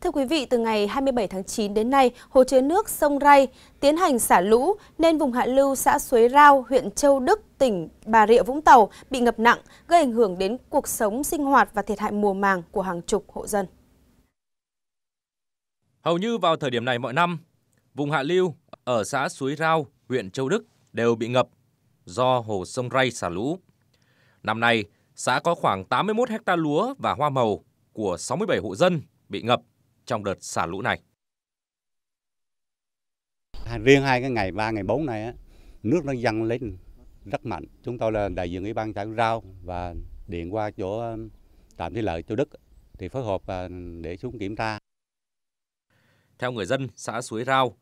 Thưa quý vị, từ ngày 27 tháng 9 đến nay, hồ chứa nước sông Rai tiến hành xả lũ nên vùng hạ lưu xã Suối Rao, huyện Châu Đức, tỉnh Bà Rịa Vũng Tàu bị ngập nặng, gây ảnh hưởng đến cuộc sống sinh hoạt và thiệt hại mùa màng của hàng chục hộ dân. Hầu như vào thời điểm này mọi năm, vùng hạ lưu ở xã Suối Rao, huyện Châu Đức đều bị ngập do hồ sông Rai xả lũ. Năm nay, xã có khoảng 81 hecta lúa và hoa màu của 67 hộ dân bị ngập trong đợt xả lũ này. Riêng hai cái ngày 3 ngày 4 này á, nước nó dâng lên rất mạnh. Chúng tôi là đại diện ủy ban xã Rau và điện qua chỗ um, tạm thủy lợi Châu Đức thì phối hợp à, để xuống kiểm tra. Theo người dân xã Suối Rau,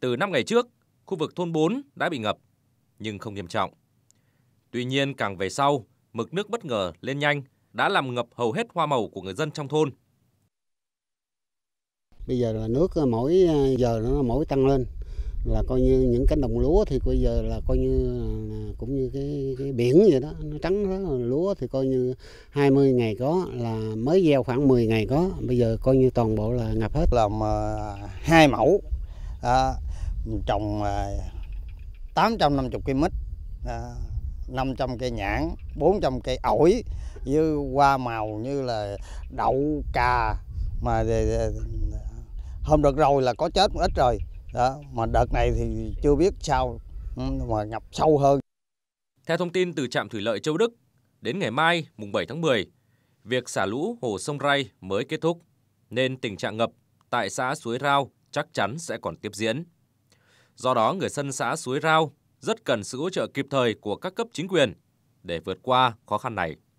từ 5 ngày trước, khu vực thôn 4 đã bị ngập nhưng không nghiêm trọng. Tuy nhiên càng về sau, mực nước bất ngờ lên nhanh đã làm ngập hầu hết hoa màu của người dân trong thôn bây giờ là nước à, mỗi à, giờ nó mỗi tăng lên là coi như những cánh đồng lúa thì bây giờ là coi như à, cũng như cái, cái biển vậy đó nó trắng đó lúa thì coi như 20 ngày có là mới gieo khoảng 10 ngày có bây giờ coi như toàn bộ là ngập hết làm hai mẫu à, trồng à, 850 cây mít à, 500 cây nhãn 400 cây ổi như hoa màu như là đậu cà mà hôm đợt rồi là có chết một ít rồi đó. mà đợt này thì chưa biết sao ừ, mà ngập sâu hơn theo thông tin từ trạm thủy lợi Châu Đức đến ngày mai mùng 7 tháng 10 việc xả lũ hồ sông Rai mới kết thúc nên tình trạng ngập tại xã Suối Rao chắc chắn sẽ còn tiếp diễn do đó người dân xã Suối Rao rất cần sự hỗ trợ kịp thời của các cấp chính quyền để vượt qua khó khăn này